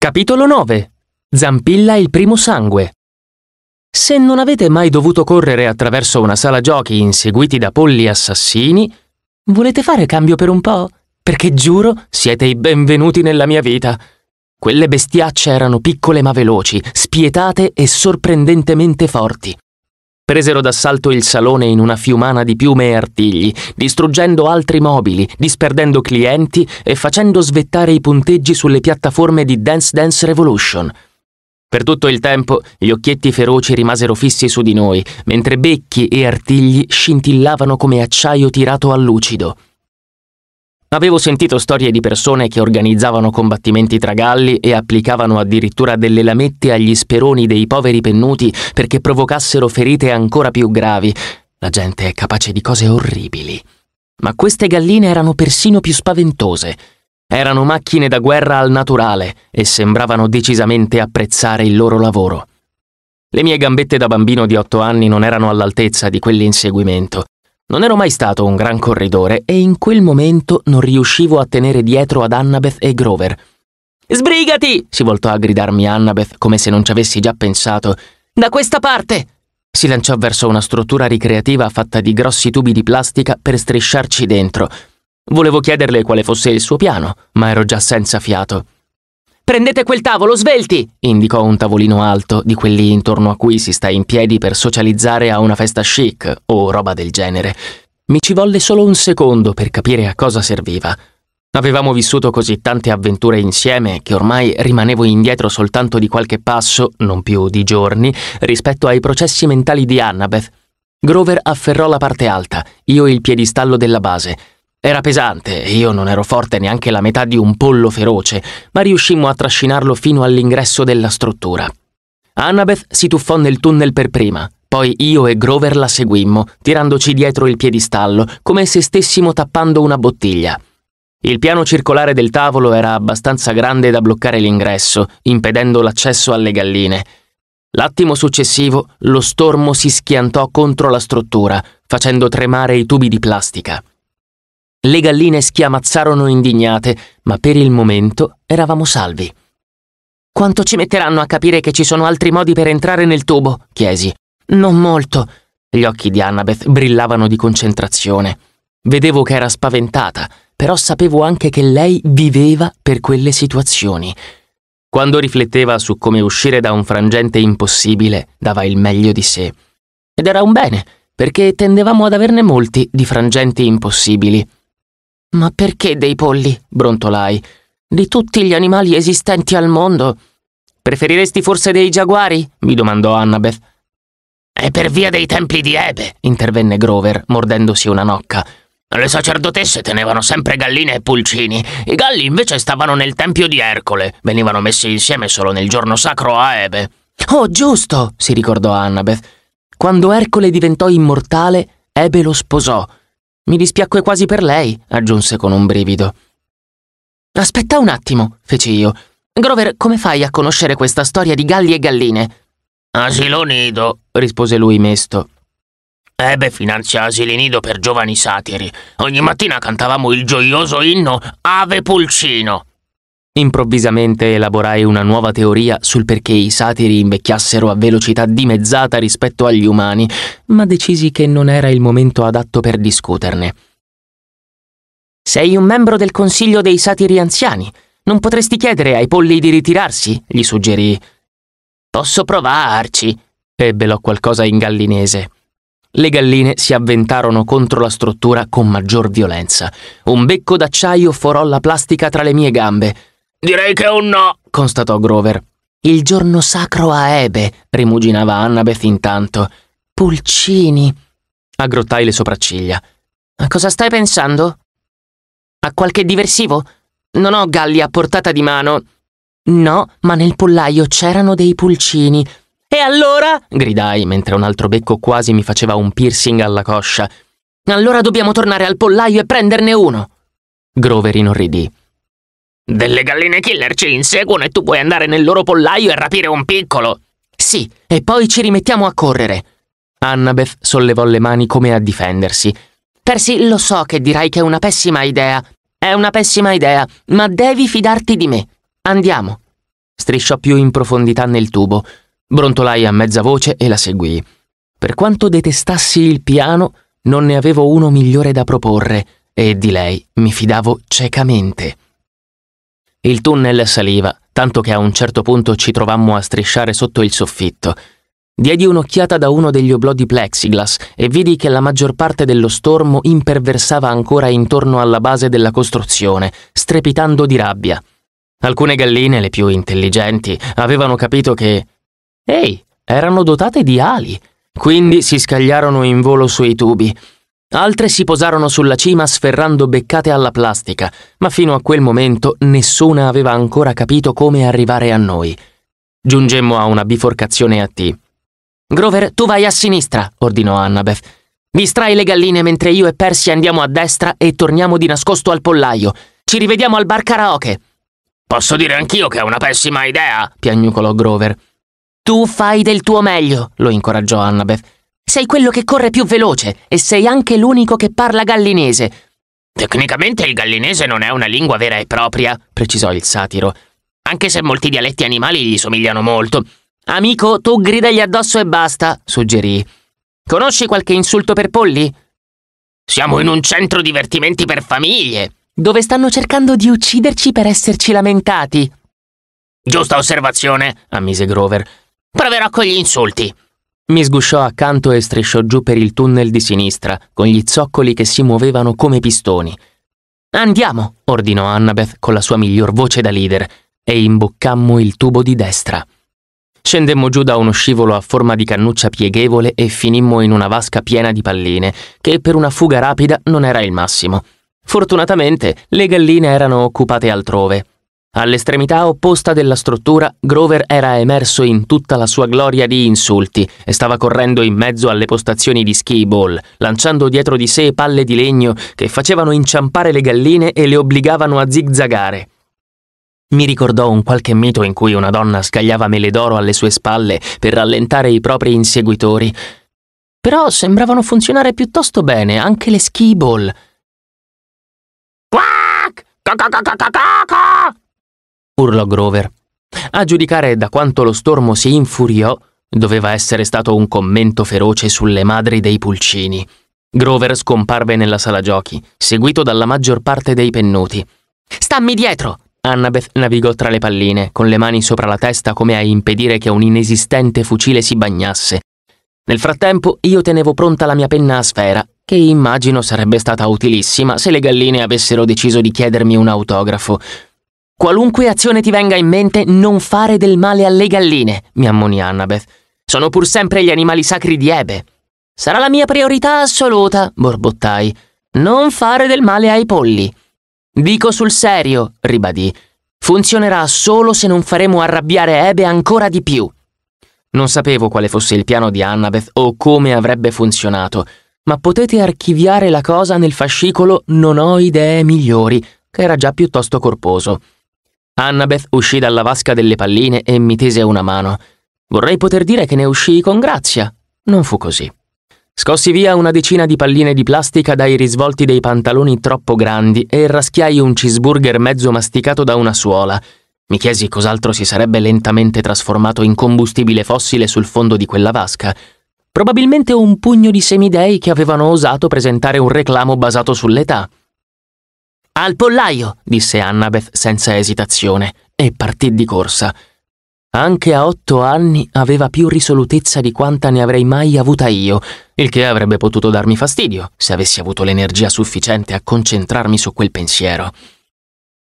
Capitolo 9. Zampilla il primo sangue. Se non avete mai dovuto correre attraverso una sala giochi inseguiti da polli assassini, volete fare cambio per un po'? Perché giuro, siete i benvenuti nella mia vita. Quelle bestiacce erano piccole ma veloci, spietate e sorprendentemente forti. Presero d'assalto il salone in una fiumana di piume e artigli, distruggendo altri mobili, disperdendo clienti e facendo svettare i punteggi sulle piattaforme di Dance Dance Revolution. Per tutto il tempo gli occhietti feroci rimasero fissi su di noi, mentre becchi e artigli scintillavano come acciaio tirato a lucido. Avevo sentito storie di persone che organizzavano combattimenti tra galli e applicavano addirittura delle lamette agli speroni dei poveri pennuti perché provocassero ferite ancora più gravi. La gente è capace di cose orribili. Ma queste galline erano persino più spaventose. Erano macchine da guerra al naturale e sembravano decisamente apprezzare il loro lavoro. Le mie gambette da bambino di otto anni non erano all'altezza di quell'inseguimento non ero mai stato un gran corridore e in quel momento non riuscivo a tenere dietro ad Annabeth e Grover. Sbrigati! si voltò a gridarmi Annabeth come se non ci avessi già pensato. Da questa parte! Si lanciò verso una struttura ricreativa fatta di grossi tubi di plastica per strisciarci dentro. Volevo chiederle quale fosse il suo piano, ma ero già senza fiato. Prendete quel tavolo, svelti! indicò un tavolino alto, di quelli intorno a cui si sta in piedi per socializzare a una festa chic o roba del genere. Mi ci volle solo un secondo per capire a cosa serviva. Avevamo vissuto così tante avventure insieme che ormai rimanevo indietro soltanto di qualche passo, non più di giorni, rispetto ai processi mentali di Annabeth. Grover afferrò la parte alta, io il piedistallo della base. Era pesante, io non ero forte neanche la metà di un pollo feroce, ma riuscimmo a trascinarlo fino all'ingresso della struttura. Annabeth si tuffò nel tunnel per prima, poi io e Grover la seguimmo, tirandoci dietro il piedistallo, come se stessimo tappando una bottiglia. Il piano circolare del tavolo era abbastanza grande da bloccare l'ingresso, impedendo l'accesso alle galline. L'attimo successivo lo stormo si schiantò contro la struttura, facendo tremare i tubi di plastica. Le galline schiamazzarono indignate, ma per il momento eravamo salvi. Quanto ci metteranno a capire che ci sono altri modi per entrare nel tubo? chiesi. Non molto. Gli occhi di Annabeth brillavano di concentrazione. Vedevo che era spaventata, però sapevo anche che lei viveva per quelle situazioni. Quando rifletteva su come uscire da un frangente impossibile, dava il meglio di sé. Ed era un bene, perché tendevamo ad averne molti di frangenti impossibili. Ma perché dei polli? brontolai. Di tutti gli animali esistenti al mondo. Preferiresti forse dei giaguari? mi domandò Annabeth. È per via dei templi di Ebe, intervenne Grover, mordendosi una nocca. Le sacerdotesse tenevano sempre galline e pulcini, i galli invece stavano nel tempio di Ercole, venivano messi insieme solo nel giorno sacro a Ebe. Oh, giusto, si ricordò Annabeth. Quando Ercole diventò immortale, Ebe lo sposò mi dispiacque quasi per lei, aggiunse con un brivido. Aspetta un attimo, feci io. Grover, come fai a conoscere questa storia di galli e galline? Asilo nido, rispose lui mesto. Ebbe finanzia asili nido per giovani satiri. Ogni mattina cantavamo il gioioso inno Ave Pulcino. Improvvisamente elaborai una nuova teoria sul perché i satiri invecchiassero a velocità dimezzata rispetto agli umani, ma decisi che non era il momento adatto per discuterne. Sei un membro del Consiglio dei Satiri Anziani. Non potresti chiedere ai polli di ritirarsi? gli suggerì. Posso provarci, ebbelò qualcosa in gallinese. Le galline si avventarono contro la struttura con maggior violenza. Un becco d'acciaio forò la plastica tra le mie gambe. Direi che è un no, constatò Grover. Il giorno sacro a Ebe, rimuginava Annabeth intanto. Pulcini. Aggrottai le sopracciglia. A cosa stai pensando? A qualche diversivo? Non ho galli a portata di mano. No, ma nel pollaio c'erano dei pulcini. E allora? gridai, mentre un altro becco quasi mi faceva un piercing alla coscia. Allora dobbiamo tornare al pollaio e prenderne uno. Grover inorridì. Delle galline killer ci inseguono e tu puoi andare nel loro pollaio e rapire un piccolo. Sì, e poi ci rimettiamo a correre. Annabeth sollevò le mani come a difendersi. Percy, lo so che dirai che è una pessima idea. È una pessima idea, ma devi fidarti di me. Andiamo. Strisciò più in profondità nel tubo. Brontolai a mezza voce e la seguii. Per quanto detestassi il piano, non ne avevo uno migliore da proporre e di lei mi fidavo ciecamente. Il tunnel saliva, tanto che a un certo punto ci trovammo a strisciare sotto il soffitto. Diedi un'occhiata da uno degli oblò di plexiglass e vidi che la maggior parte dello stormo imperversava ancora intorno alla base della costruzione, strepitando di rabbia. Alcune galline, le più intelligenti, avevano capito che... Ehi, erano dotate di ali, quindi si scagliarono in volo sui tubi. Altre si posarono sulla cima sferrando beccate alla plastica, ma fino a quel momento nessuna aveva ancora capito come arrivare a noi. Giungemmo a una biforcazione a T. Grover, tu vai a sinistra, ordinò Annabeth. Distrai le galline mentre io e Percy andiamo a destra e torniamo di nascosto al pollaio. Ci rivediamo al bar karaoke. Posso dire anch'io che è una pessima idea, piagnucolò Grover. Tu fai del tuo meglio, lo incoraggiò Annabeth. Sei quello che corre più veloce e sei anche l'unico che parla gallinese. Tecnicamente il gallinese non è una lingua vera e propria, precisò il satiro, anche se molti dialetti animali gli somigliano molto. Amico, tu gridagli addosso e basta, suggerì. Conosci qualche insulto per polli? Siamo in un centro divertimenti per famiglie, dove stanno cercando di ucciderci per esserci lamentati. Giusta osservazione, ammise Grover. Proverò con gli insulti. Mi sgusciò accanto e strisciò giù per il tunnel di sinistra, con gli zoccoli che si muovevano come pistoni. Andiamo, ordinò Annabeth con la sua miglior voce da leader, e imboccammo il tubo di destra. Scendemmo giù da uno scivolo a forma di cannuccia pieghevole e finimmo in una vasca piena di palline, che per una fuga rapida non era il massimo. Fortunatamente le galline erano occupate altrove. All'estremità opposta della struttura, Grover era emerso in tutta la sua gloria di insulti e stava correndo in mezzo alle postazioni di ski ball, lanciando dietro di sé palle di legno che facevano inciampare le galline e le obbligavano a zigzagare. Mi ricordò un qualche mito in cui una donna scagliava mele d'oro alle sue spalle per rallentare i propri inseguitori. Però sembravano funzionare piuttosto bene anche le ski ball. Quack! Cacacacacaca! urlò Grover. A giudicare da quanto lo stormo si infuriò, doveva essere stato un commento feroce sulle madri dei pulcini. Grover scomparve nella sala giochi, seguito dalla maggior parte dei pennuti. Stammi dietro! Annabeth navigò tra le palline, con le mani sopra la testa come a impedire che un inesistente fucile si bagnasse. Nel frattempo io tenevo pronta la mia penna a sfera, che immagino sarebbe stata utilissima se le galline avessero deciso di chiedermi un autografo, Qualunque azione ti venga in mente, non fare del male alle galline, mi ammonì Annabeth. Sono pur sempre gli animali sacri di Ebe. Sarà la mia priorità assoluta, borbottai. Non fare del male ai polli. Dico sul serio, ribadì. Funzionerà solo se non faremo arrabbiare Ebe ancora di più. Non sapevo quale fosse il piano di Annabeth o come avrebbe funzionato, ma potete archiviare la cosa nel fascicolo Non ho idee migliori, che era già piuttosto corposo. Annabeth uscì dalla vasca delle palline e mi tese una mano. Vorrei poter dire che ne uscii con grazia. Non fu così. Scossi via una decina di palline di plastica dai risvolti dei pantaloni troppo grandi e raschiai un cheeseburger mezzo masticato da una suola. Mi chiesi cos'altro si sarebbe lentamente trasformato in combustibile fossile sul fondo di quella vasca. Probabilmente un pugno di semidei che avevano osato presentare un reclamo basato sull'età. Al pollaio! disse Annabeth senza esitazione e partì di corsa. Anche a otto anni aveva più risolutezza di quanta ne avrei mai avuta io, il che avrebbe potuto darmi fastidio se avessi avuto l'energia sufficiente a concentrarmi su quel pensiero.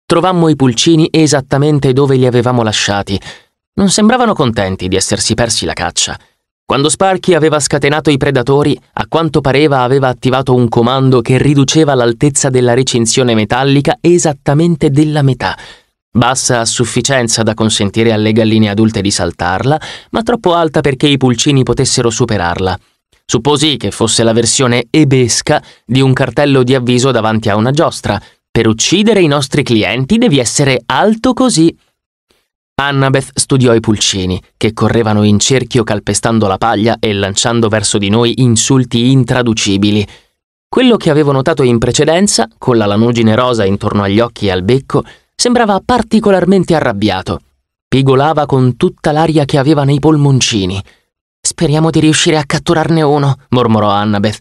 Trovammo i pulcini esattamente dove li avevamo lasciati. Non sembravano contenti di essersi persi la caccia. Quando Sparky aveva scatenato i predatori, a quanto pareva aveva attivato un comando che riduceva l'altezza della recinzione metallica esattamente della metà, bassa a sufficienza da consentire alle galline adulte di saltarla, ma troppo alta perché i pulcini potessero superarla. Supposi che fosse la versione ebesca di un cartello di avviso davanti a una giostra. Per uccidere i nostri clienti devi essere alto così. Annabeth studiò i pulcini, che correvano in cerchio calpestando la paglia e lanciando verso di noi insulti intraducibili. Quello che avevo notato in precedenza, con la lanugine rosa intorno agli occhi e al becco, sembrava particolarmente arrabbiato. Pigolava con tutta l'aria che aveva nei polmoncini. Speriamo di riuscire a catturarne uno, mormorò Annabeth.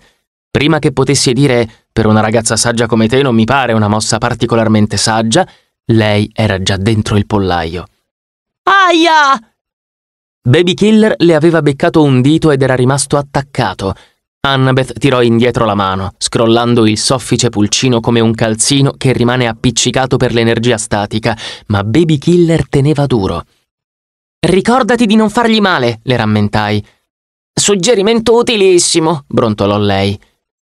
Prima che potessi dire per una ragazza saggia come te non mi pare una mossa particolarmente saggia, lei era già dentro il pollaio. Aia! Baby Killer le aveva beccato un dito ed era rimasto attaccato. Annabeth tirò indietro la mano, scrollando il soffice pulcino come un calzino che rimane appiccicato per l'energia statica, ma Baby Killer teneva duro. Ricordati di non fargli male, le rammentai. Suggerimento utilissimo, brontolò lei.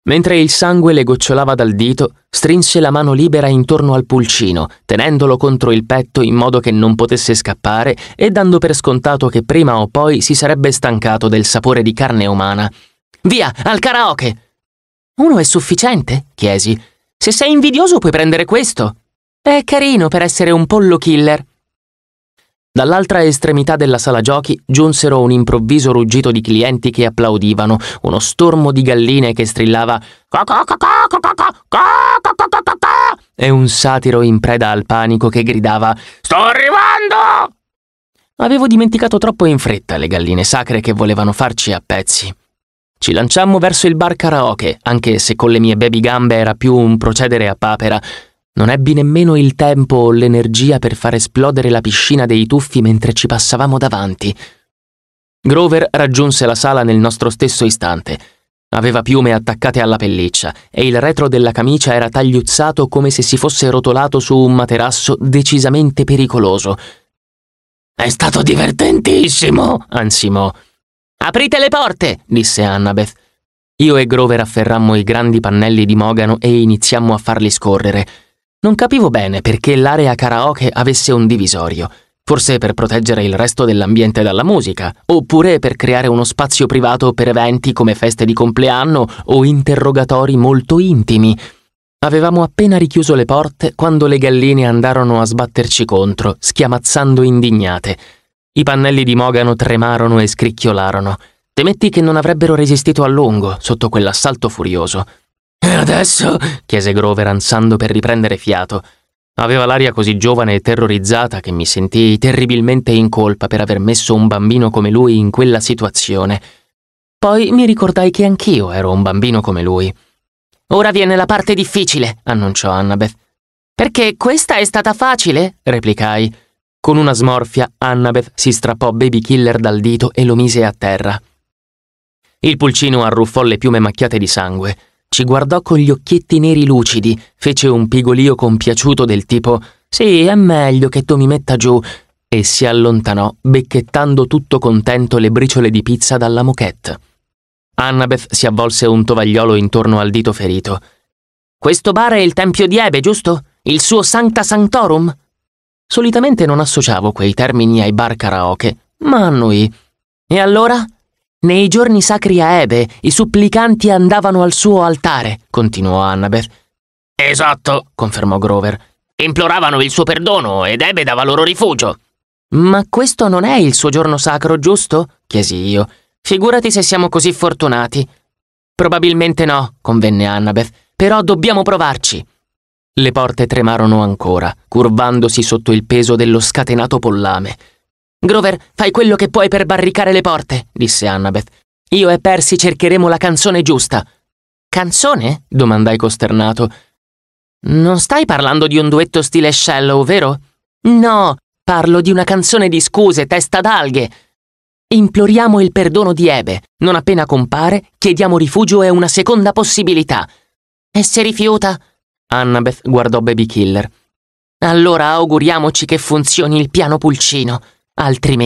Mentre il sangue le gocciolava dal dito, strinse la mano libera intorno al pulcino, tenendolo contro il petto in modo che non potesse scappare e dando per scontato che prima o poi si sarebbe stancato del sapore di carne umana. Via, al karaoke! Uno è sufficiente? chiesi. Se sei invidioso puoi prendere questo. È carino per essere un pollo killer. Dall'altra estremità della sala giochi giunsero un improvviso ruggito di clienti che applaudivano, uno stormo di galline che strillava e un satiro in preda al panico che gridava Sto arrivando! Avevo dimenticato troppo in fretta le galline sacre che volevano farci a pezzi. Ci lanciammo verso il bar karaoke, anche se con le mie baby gambe era più un procedere a papera, non ebbi nemmeno il tempo o l'energia per far esplodere la piscina dei tuffi mentre ci passavamo davanti. Grover raggiunse la sala nel nostro stesso istante. Aveva piume attaccate alla pelliccia e il retro della camicia era tagliuzzato come se si fosse rotolato su un materasso decisamente pericoloso. È stato divertentissimo, ansimò. Aprite le porte, disse Annabeth. Io e Grover afferrammo i grandi pannelli di mogano e iniziammo a farli scorrere. Non capivo bene perché l'area karaoke avesse un divisorio, forse per proteggere il resto dell'ambiente dalla musica, oppure per creare uno spazio privato per eventi come feste di compleanno o interrogatori molto intimi. Avevamo appena richiuso le porte quando le galline andarono a sbatterci contro, schiamazzando indignate. I pannelli di Mogano tremarono e scricchiolarono. Temetti che non avrebbero resistito a lungo sotto quell'assalto furioso. E adesso? chiese Grover ansando per riprendere fiato. Aveva l'aria così giovane e terrorizzata che mi sentii terribilmente in colpa per aver messo un bambino come lui in quella situazione. Poi mi ricordai che anch'io ero un bambino come lui. Ora viene la parte difficile, annunciò Annabeth. Perché questa è stata facile? replicai. Con una smorfia, Annabeth si strappò Baby Killer dal dito e lo mise a terra. Il pulcino arruffò le piume macchiate di sangue. Ci guardò con gli occhietti neri lucidi, fece un pigolio compiaciuto del tipo Sì, è meglio che tu mi metta giù, e si allontanò, becchettando tutto contento le briciole di pizza dalla moquette. Annabeth si avvolse un tovagliolo intorno al dito ferito. Questo bar è il Tempio di Ebe, giusto? Il suo Sancta Sanctorum? Solitamente non associavo quei termini ai bar karaoke, ma a noi. E allora? Nei giorni sacri a Ebe i supplicanti andavano al suo altare, continuò Annabeth. Esatto, confermò Grover. Imploravano il suo perdono ed Ebe dava loro rifugio. Ma questo non è il suo giorno sacro, giusto? chiesi io. Figurati se siamo così fortunati. Probabilmente no, convenne Annabeth, però dobbiamo provarci. Le porte tremarono ancora, curvandosi sotto il peso dello scatenato pollame. Grover, fai quello che puoi per barricare le porte, disse Annabeth. Io e Percy cercheremo la canzone giusta. Canzone? domandai costernato. Non stai parlando di un duetto stile Shallow, vero? No, parlo di una canzone di scuse, testa d'alghe. Imploriamo il perdono di Ebe. Non appena compare, chiediamo rifugio e una seconda possibilità. E se rifiuta? Annabeth guardò Baby Killer. Allora auguriamoci che funzioni il piano pulcino altrimenti